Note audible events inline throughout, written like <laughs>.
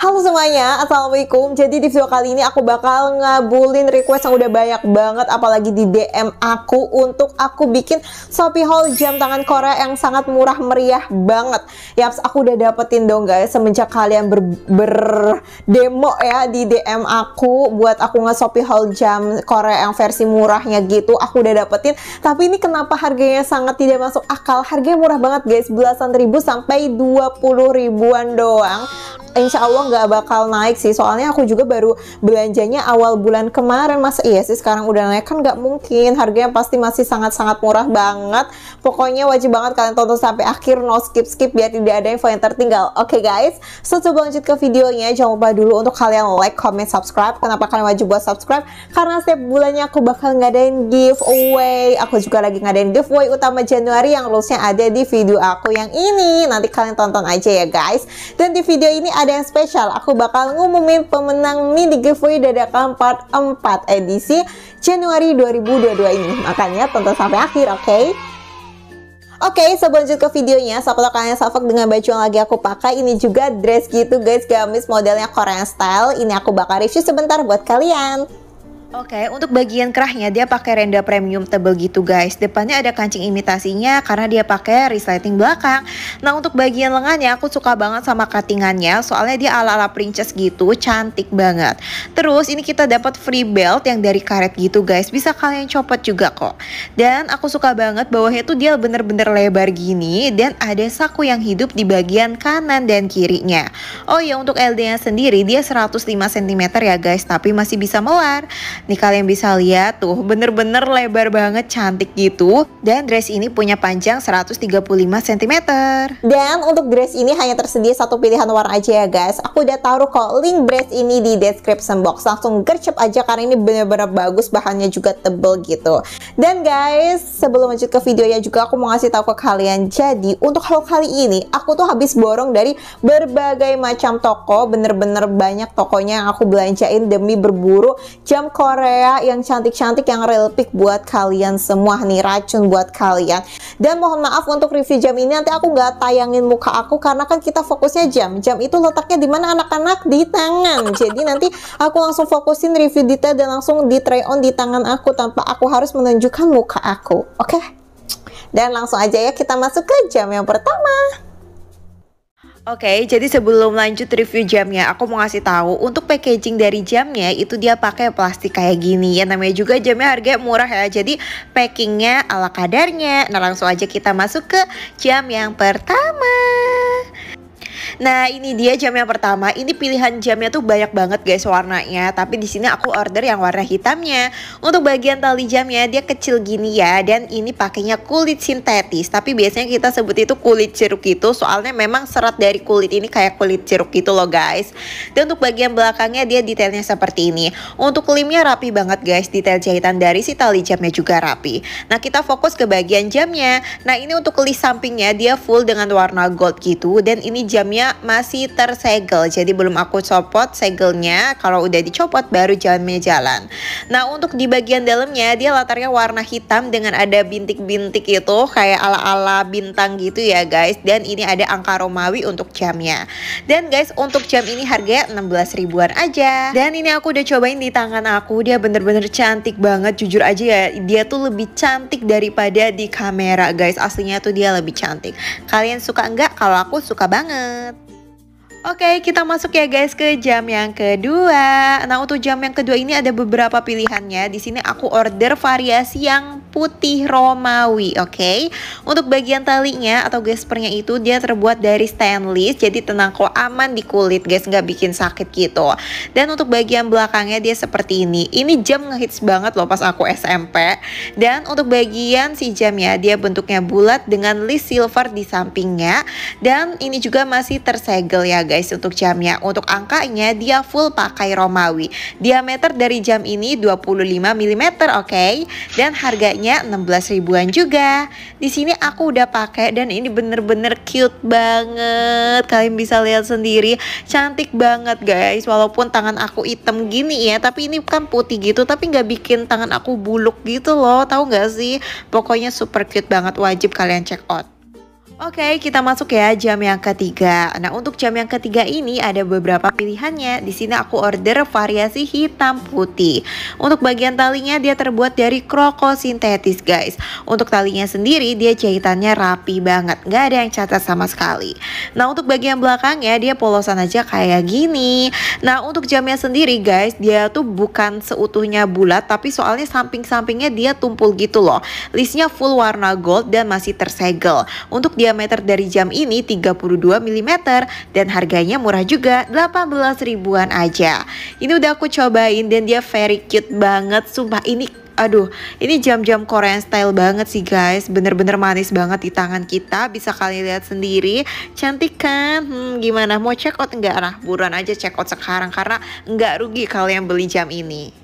Halo semuanya, Assalamualaikum Jadi di video kali ini aku bakal ngabulin request yang udah banyak banget Apalagi di DM aku untuk aku bikin Shopee haul jam tangan Korea yang sangat murah meriah banget Yaps, aku udah dapetin dong guys Semenjak kalian ber, ber demo ya di DM aku Buat aku nge-Shopee haul jam Korea yang versi murahnya gitu Aku udah dapetin Tapi ini kenapa harganya sangat tidak masuk akal Harganya murah banget guys Belasan ribu sampai 20 ribuan doang Insya Allah nggak bakal naik sih soalnya aku juga baru belanjanya awal bulan kemarin mas iya sih sekarang udah naik kan nggak mungkin harganya pasti masih sangat-sangat murah banget pokoknya wajib banget kalian tonton sampai akhir no skip-skip biar tidak ada info yang tertinggal oke okay, guys so coba lanjut ke videonya jangan lupa dulu untuk kalian like, comment, subscribe kenapa kalian wajib buat subscribe karena setiap bulannya aku bakal ngadain giveaway aku juga lagi ngadain giveaway utama Januari yang rulesnya ada di video aku yang ini nanti kalian tonton aja ya guys dan di video ini ada yang spesial spesial, aku bakal ngumumin pemenang mini giveaway dadakan part 4 edisi Januari 2022 ini. Makanya tonton sampai akhir, oke? Okay? Oke, okay, sebelum lanjut ke videonya, aku kalian salvok dengan baju yang lagi aku pakai. Ini juga dress gitu guys, gamis modelnya Korean style. Ini aku bakal review sebentar buat kalian. Oke, okay, untuk bagian kerahnya dia pakai renda premium tebel gitu guys. Depannya ada kancing imitasinya karena dia pakai resleting belakang. Nah, untuk bagian lengannya aku suka banget sama cuttingannya soalnya dia ala-ala princess gitu, cantik banget. Terus ini kita dapat free belt yang dari karet gitu guys. Bisa kalian copot juga kok. Dan aku suka banget bawahnya itu dia bener-bener lebar gini dan ada saku yang hidup di bagian kanan dan kirinya. Oh ya, untuk LD-nya sendiri dia 105 cm ya guys, tapi masih bisa melar. Nih kalian bisa lihat tuh, bener-bener lebar banget, cantik gitu. Dan dress ini punya panjang 135 cm. Dan untuk dress ini hanya tersedia satu pilihan warna aja ya guys. Aku udah taruh kok link dress ini di description box. Langsung gercep aja karena ini bener-bener bagus, bahannya juga tebel gitu. Dan guys, sebelum lanjut ke videonya juga aku mau ngasih tahu ke kalian. Jadi untuk haul kali ini, aku tuh habis borong dari berbagai macam toko. Bener-bener banyak tokonya yang aku belanjain demi berburu jam koran Korea yang cantik-cantik yang real pick buat kalian semua nih racun buat kalian dan mohon maaf untuk review jam ini nanti aku nggak tayangin muka aku karena kan kita fokusnya jam jam itu letaknya di mana anak-anak di tangan jadi nanti aku langsung fokusin review detail dan langsung di try on di tangan aku tanpa aku harus menunjukkan muka aku oke okay? dan langsung aja ya kita masuk ke jam yang pertama Oke, okay, jadi sebelum lanjut review jamnya, aku mau ngasih tahu untuk packaging dari jamnya itu dia pakai plastik kayak gini. Ya namanya juga jamnya harga murah ya. Jadi packingnya ala kadarnya. Nah langsung aja kita masuk ke jam yang pertama. Nah, ini dia jam yang pertama. Ini pilihan jamnya tuh banyak banget guys warnanya, tapi di sini aku order yang warna hitamnya. Untuk bagian tali jamnya dia kecil gini ya dan ini pakainya kulit sintetis, tapi biasanya kita sebut itu kulit jeruk gitu soalnya memang serat dari kulit ini kayak kulit jeruk gitu loh guys. Dan untuk bagian belakangnya dia detailnya seperti ini. Untuk limnya rapi banget guys, detail jahitan dari si tali jamnya juga rapi. Nah, kita fokus ke bagian jamnya. Nah, ini untuk list sampingnya dia full dengan warna gold gitu dan ini jamnya sebelumnya masih tersegel. Jadi belum aku copot segelnya. Kalau udah dicopot baru jalannya jalan. Nah, untuk di bagian dalamnya dia latarnya warna hitam dengan ada bintik-bintik itu kayak ala-ala bintang gitu ya, guys. Dan ini ada angka Romawi untuk jamnya. Dan guys, untuk jam ini harganya 16 ribuan aja. Dan ini aku udah cobain di tangan aku. Dia bener-bener cantik banget jujur aja ya. Dia tuh lebih cantik daripada di kamera, guys. Aslinya tuh dia lebih cantik. Kalian suka enggak? Kalau aku suka banget. Oke, kita masuk ya guys ke jam yang kedua. Nah, untuk jam yang kedua ini ada beberapa pilihannya. Di sini aku order variasi yang putih Romawi, oke? Okay? Untuk bagian talinya atau gespernya itu dia terbuat dari stainless, jadi tenang kok aman di kulit, guys, nggak bikin sakit gitu. Dan untuk bagian belakangnya dia seperti ini. Ini jam ngehits banget loh pas aku SMP. Dan untuk bagian si jamnya dia bentuknya bulat dengan list silver di sampingnya. Dan ini juga masih tersegel ya guys untuk jamnya. Untuk angkanya dia full pakai Romawi. Diameter dari jam ini 25 mm, oke? Okay? Dan harganya harganya 16 ribuan juga. Di sini aku udah pakai dan ini bener-bener cute banget. Kalian bisa lihat sendiri, cantik banget guys. Walaupun tangan aku hitam gini ya, tapi ini kan putih gitu, tapi nggak bikin tangan aku buluk gitu loh. Tahu nggak sih? Pokoknya super cute banget, wajib kalian check out. Oke, okay, kita masuk ya jam yang ketiga. Nah, untuk jam yang ketiga ini ada beberapa pilihannya. Di sini aku order variasi hitam putih. Untuk bagian talinya dia terbuat dari kroko sintetis, guys. Untuk talinya sendiri dia jahitannya rapi banget, nggak ada yang cacat sama sekali. Nah, untuk bagian belakangnya dia polosan aja kayak gini. Nah, untuk jamnya sendiri, guys, dia tuh bukan seutuhnya bulat, tapi soalnya samping-sampingnya dia tumpul gitu loh. Listnya full warna gold dan masih tersegel. Untuk dia diameter dari jam ini 32 mm dan harganya murah juga 18 ribuan aja. Ini udah aku cobain dan dia very cute banget. Sumpah ini aduh ini jam-jam Korean style banget sih guys bener-bener manis banget di tangan kita bisa kalian lihat sendiri cantik kan hmm, gimana mau check out enggak nah buruan aja check out sekarang karena nggak rugi kalian beli jam ini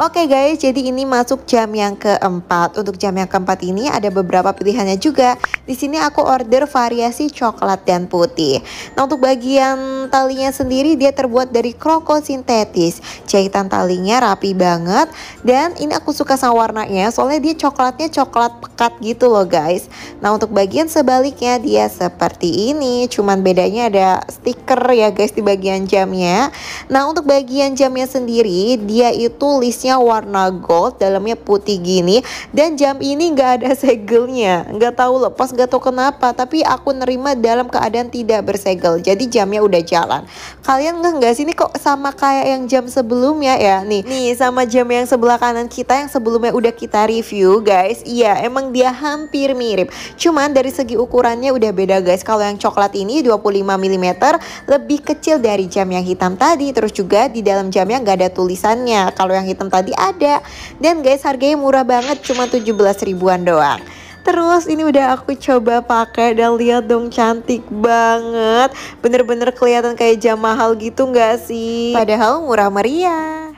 Oke okay guys, jadi ini masuk jam yang keempat. Untuk jam yang keempat ini ada beberapa pilihannya juga. Di sini aku order variasi coklat dan putih. Nah untuk bagian talinya sendiri dia terbuat dari kroko sintetis. Jahitan talinya rapi banget dan ini aku suka sama warnanya soalnya dia coklatnya coklat pekat gitu loh guys. Nah untuk bagian sebaliknya dia seperti ini. Cuman bedanya ada stiker ya guys di bagian jamnya. Nah untuk bagian jamnya sendiri dia itu listnya warna gold dalamnya putih gini dan jam ini nggak ada <laughs> segelnya nggak tahu lepas nggak tahu kenapa tapi aku nerima dalam keadaan tidak bersegel jadi jamnya udah jalan kalian nggak nggak ini kok sama kayak yang jam sebelumnya ya nih nih sama jam yang sebelah kanan kita yang sebelumnya udah kita review guys iya emang dia hampir mirip cuman dari segi ukurannya udah beda guys kalau yang coklat ini 25 mm lebih kecil dari jam yang hitam tadi terus juga di dalam jamnya nggak ada tulisannya kalau yang hitam tadi tadi ada dan guys harganya murah banget cuma 17 ribuan doang Terus ini udah aku coba pakai dan lihat dong cantik banget Bener-bener kelihatan kayak jam mahal gitu gak sih Padahal murah meriah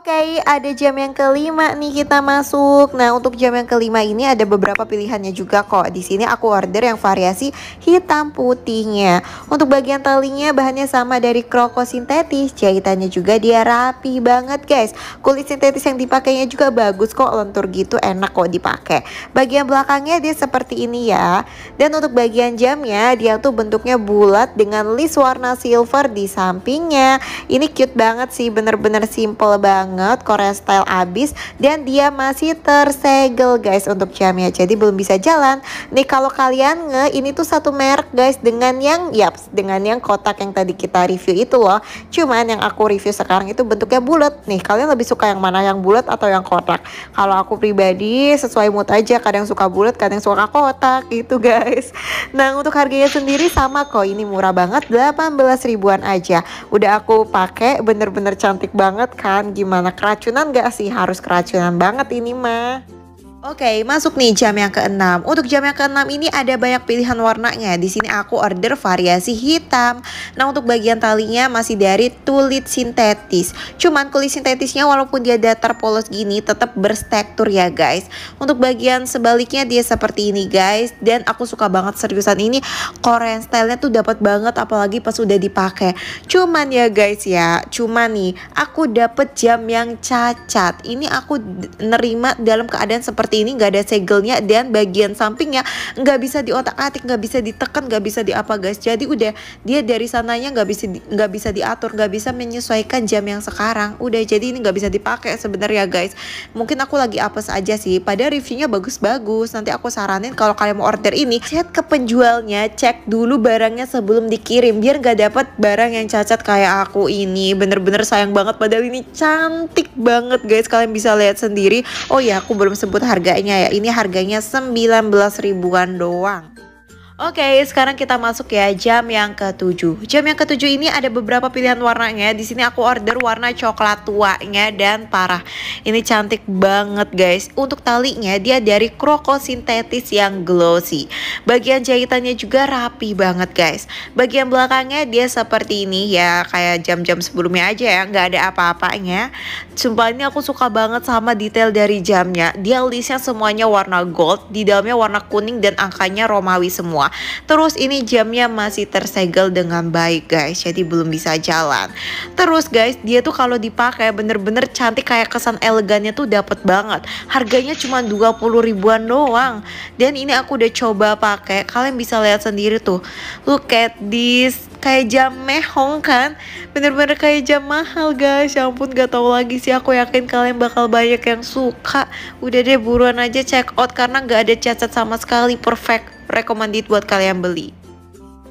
Oke, okay, ada jam yang kelima nih kita masuk. Nah, untuk jam yang kelima ini ada beberapa pilihannya juga kok. Di sini aku order yang variasi hitam putihnya. Untuk bagian talinya bahannya sama dari kroko sintetis, jahitannya juga dia rapi banget, guys. Kulit sintetis yang dipakainya juga bagus kok, lentur gitu enak kok dipakai. Bagian belakangnya dia seperti ini ya. Dan untuk bagian jamnya dia tuh bentuknya bulat dengan list warna silver di sampingnya. Ini cute banget sih, bener-bener simple banget banget, Korea style abis dan dia masih tersegel guys untuk jamnya. Jadi belum bisa jalan. Nih kalau kalian nge ini tuh satu merek guys dengan yang yaps dengan yang kotak yang tadi kita review itu loh. Cuman yang aku review sekarang itu bentuknya bulat. Nih kalian lebih suka yang mana yang bulat atau yang kotak? Kalau aku pribadi sesuai mood aja kadang suka bulat, kadang suka kotak gitu guys. Nah, untuk harganya sendiri sama kok. Ini murah banget 18 ribuan aja. Udah aku pakai bener-bener cantik banget kan gimana Gimana keracunan gak sih? Harus keracunan banget ini mah. Oke, okay, masuk nih jam yang keenam. Untuk jam yang keenam ini ada banyak pilihan warnanya. Di sini aku order variasi hitam. Nah, untuk bagian talinya masih dari tulit sintetis. Cuman kulit sintetisnya walaupun dia datar polos gini tetap berstektur ya, guys. Untuk bagian sebaliknya dia seperti ini, guys. Dan aku suka banget seriusan ini Korean style-nya tuh dapat banget apalagi pas udah dipakai. Cuman ya, guys ya. Cuman nih, aku dapet jam yang cacat. Ini aku nerima dalam keadaan seperti seperti ini nggak ada segelnya dan bagian sampingnya nggak bisa diotak-atik nggak bisa ditekan nggak bisa diapa guys jadi udah dia dari sananya nggak bisa nggak bisa diatur nggak bisa menyesuaikan jam yang sekarang udah jadi ini nggak bisa dipakai sebenarnya guys mungkin aku lagi apes aja sih pada reviewnya bagus-bagus nanti aku saranin kalau kalian mau order ini chat ke penjualnya cek dulu barangnya sebelum dikirim biar nggak dapat barang yang cacat kayak aku ini bener-bener sayang banget padahal ini cantik banget guys kalian bisa lihat sendiri oh ya aku belum sebut harga harganya ya. Ini harganya 19 ribuan doang. Oke, okay, sekarang kita masuk ya jam yang ketujuh. Jam yang ketujuh ini ada beberapa pilihan warnanya. Di sini aku order warna coklat tuanya dan parah. Ini cantik banget guys. Untuk talinya dia dari kroko sintetis yang glossy. Bagian jahitannya juga rapi banget guys. Bagian belakangnya dia seperti ini ya, kayak jam-jam sebelumnya aja ya, nggak ada apa-apanya. Sumpah ini aku suka banget sama detail dari jamnya. Dia listnya semuanya warna gold, di dalamnya warna kuning dan angkanya Romawi semua. Terus ini jamnya masih tersegel dengan baik guys, jadi belum bisa jalan. Terus guys, dia tuh kalau dipakai bener-bener cantik kayak kesan elegannya tuh dapet banget. Harganya cuma 20 ribuan doang. Dan ini aku udah coba pakai, kalian bisa lihat sendiri tuh. Look at this kayak jam mehong kan bener-bener kayak jam mahal guys ya ampun gak tau lagi sih aku yakin kalian bakal banyak yang suka udah deh buruan aja check out karena gak ada cacat sama sekali perfect recommended buat kalian beli.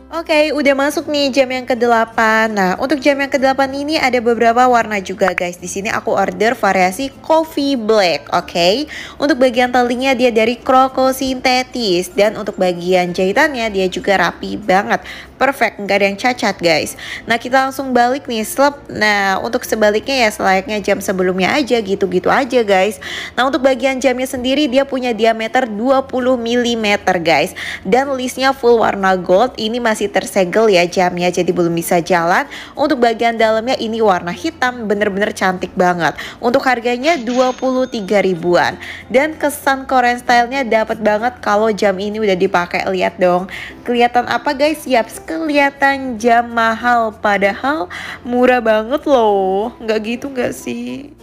Oke, okay, udah masuk nih jam yang ke-8. Nah, untuk jam yang ke-8 ini ada beberapa warna juga, guys. Di sini aku order variasi coffee black, oke? Okay? Untuk bagian talinya dia dari croco sintetis dan untuk bagian jahitannya dia juga rapi banget perfect, nggak ada yang cacat guys. Nah kita langsung balik nih slep. Nah untuk sebaliknya ya selayaknya jam sebelumnya aja gitu-gitu aja guys. Nah untuk bagian jamnya sendiri dia punya diameter 20 mm guys. Dan listnya full warna gold ini masih tersegel ya jamnya jadi belum bisa jalan. Untuk bagian dalamnya ini warna hitam bener-bener cantik banget. Untuk harganya 23 ribuan. Dan kesan Korean stylenya dapat banget kalau jam ini udah dipakai lihat dong. Kelihatan apa guys? Siap? kelihatan jam mahal padahal murah banget loh nggak gitu nggak sih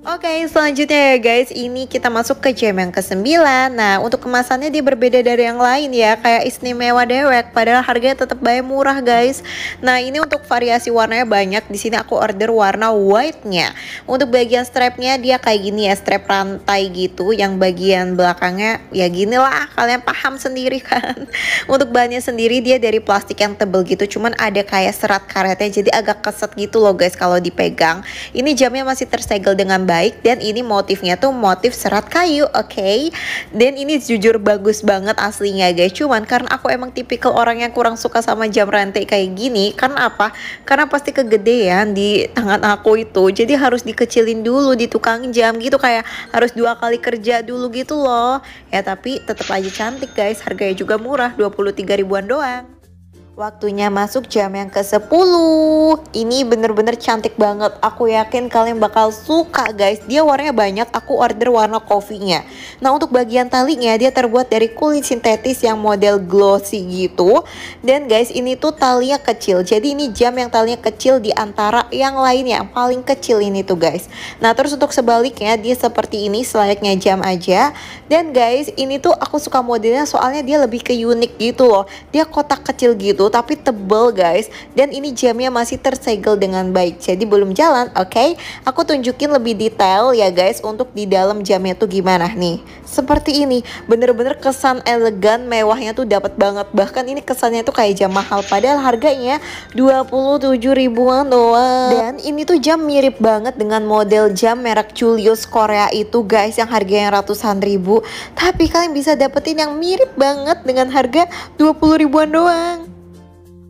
Oke, okay, selanjutnya ya guys, ini kita masuk ke jam yang ke-9. Nah, untuk kemasannya dia berbeda dari yang lain ya, kayak istimewa dewek, padahal harganya tetap baik murah guys. Nah, ini untuk variasi warnanya banyak. Di sini aku order warna white-nya. Untuk bagian strapnya dia kayak gini ya, strap rantai gitu, yang bagian belakangnya ya gini lah, kalian paham sendiri <laughs> kan. untuk bahannya sendiri dia dari plastik yang tebel gitu, cuman ada kayak serat karetnya jadi agak keset gitu loh guys kalau dipegang. Ini jamnya masih tersegel dengan baik dan ini motifnya tuh motif serat kayu oke okay? dan ini jujur bagus banget aslinya guys cuman karena aku emang tipikal orang yang kurang suka sama jam rantai kayak gini karena apa karena pasti kegedean di tangan aku itu jadi harus dikecilin dulu di tukang jam gitu kayak harus dua kali kerja dulu gitu loh ya tapi tetap aja cantik guys harganya juga murah 23 ribuan doang Waktunya masuk jam yang ke-10 Ini bener-bener cantik banget Aku yakin kalian bakal suka guys Dia warnanya banyak, aku order warna coffee-nya Nah untuk bagian talinya dia terbuat dari kulit sintetis yang model glossy gitu Dan guys ini tuh talinya kecil Jadi ini jam yang talinya kecil di antara yang lainnya Yang paling kecil ini tuh guys Nah terus untuk sebaliknya dia seperti ini selayaknya jam aja Dan guys ini tuh aku suka modelnya soalnya dia lebih ke unik gitu loh Dia kotak kecil gitu tapi tebel guys dan ini jamnya masih tersegel dengan baik jadi belum jalan oke okay? aku tunjukin lebih detail ya guys untuk di dalam jamnya tuh gimana nih seperti ini bener-bener kesan elegan mewahnya tuh dapat banget bahkan ini kesannya tuh kayak jam mahal padahal harganya 27 ribuan doang dan ini tuh jam mirip banget dengan model jam merek Julius Korea itu guys yang harganya ratusan ribu tapi kalian bisa dapetin yang mirip banget dengan harga 20 ribuan doang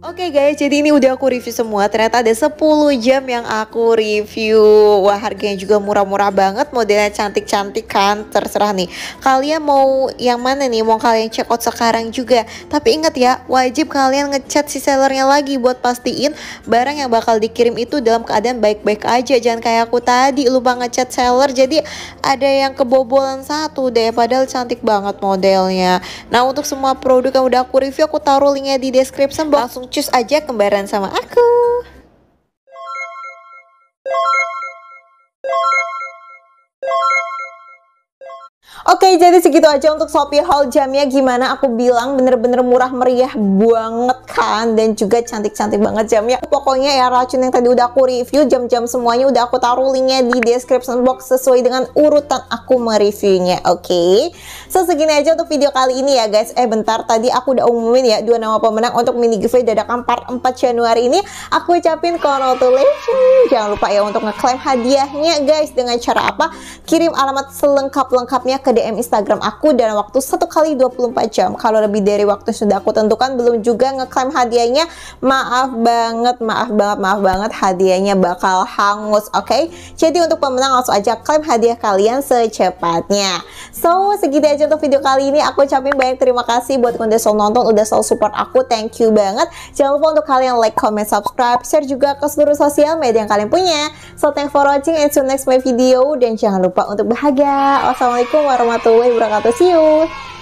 Oke okay guys, jadi ini udah aku review semua. Ternyata ada 10 jam yang aku review. Wah, harganya juga murah-murah banget, modelnya cantik-cantik kan. Terserah nih. Kalian mau yang mana nih? Mau kalian check out sekarang juga. Tapi inget ya, wajib kalian ngechat si sellernya lagi buat pastiin barang yang bakal dikirim itu dalam keadaan baik-baik aja. Jangan kayak aku tadi lupa ngechat seller. Jadi ada yang kebobolan satu deh padahal cantik banget modelnya. Nah, untuk semua produk yang udah aku review aku taruh linknya di description langsung cus aja kembaran sama aku. okay, jadi segitu aja untuk Shopee haul jamnya. Gimana aku bilang bener-bener murah meriah banget kan dan juga cantik-cantik banget jamnya. Pokoknya ya racun yang tadi udah aku review, jam-jam semuanya udah aku taruh linknya di description box sesuai dengan urutan aku mereviewnya. Oke. Okay? So segini aja untuk video kali ini ya guys. Eh bentar tadi aku udah umumin ya dua nama pemenang untuk mini giveaway dadakan part 4 Januari ini. Aku ucapin congratulations. Jangan lupa ya untuk ngeklaim hadiahnya guys dengan cara apa? Kirim alamat selengkap-lengkapnya ke DM Instagram aku dan waktu satu kali 24 jam. Kalau lebih dari waktu sudah aku tentukan belum juga ngeklaim hadiahnya, maaf banget, maaf banget, maaf banget hadiahnya bakal hangus, oke? Okay? Jadi untuk pemenang langsung aja klaim hadiah kalian secepatnya. So segitu aja untuk video kali ini. Aku ucapin banyak terima kasih buat kalian yang selalu nonton, udah selalu support aku. Thank you banget. Jangan lupa untuk kalian like, comment, subscribe, share juga ke seluruh sosial media yang kalian punya. So thanks for watching and see you next my video. Dan jangan lupa untuk bahagia. Wassalamualaikum warahmatullahi wabarakatuh. See you.